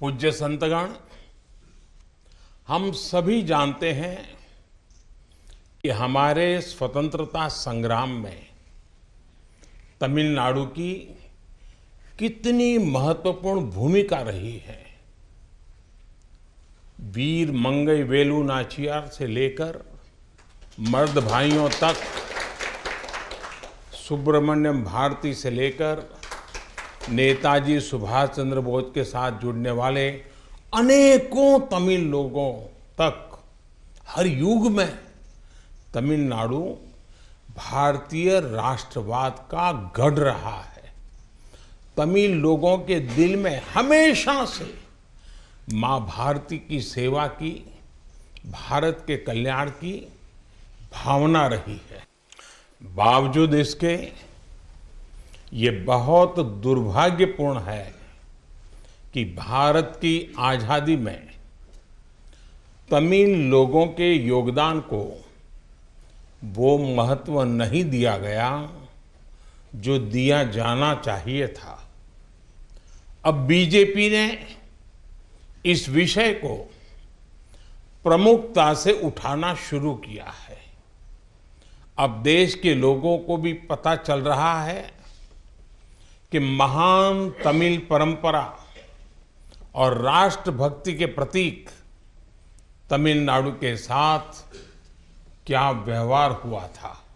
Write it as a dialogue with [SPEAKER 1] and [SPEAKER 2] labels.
[SPEAKER 1] पूज्य संतगण हम सभी जानते हैं कि हमारे स्वतंत्रता संग्राम में तमिलनाडु की कितनी महत्वपूर्ण भूमिका रही है वीर मंगई वेलू नाचियार से लेकर मर्द भाइयों तक सुब्रमण्यम भारती से लेकर नेताजी सुभाष चंद्र बोस के साथ जुड़ने वाले अनेकों तमिल लोगों तक हर युग में तमिलनाडु भारतीय राष्ट्रवाद का गढ़ रहा है तमिल लोगों के दिल में हमेशा से माँ भारती की सेवा की भारत के कल्याण की भावना रही है बावजूद इसके ये बहुत दुर्भाग्यपूर्ण है कि भारत की आज़ादी में तमिल लोगों के योगदान को वो महत्व नहीं दिया गया जो दिया जाना चाहिए था अब बीजेपी ने इस विषय को प्रमुखता से उठाना शुरू किया है अब देश के लोगों को भी पता चल रहा है कि महान तमिल परंपरा और राष्ट्रभक्ति के प्रतीक तमिलनाडु के साथ क्या व्यवहार हुआ था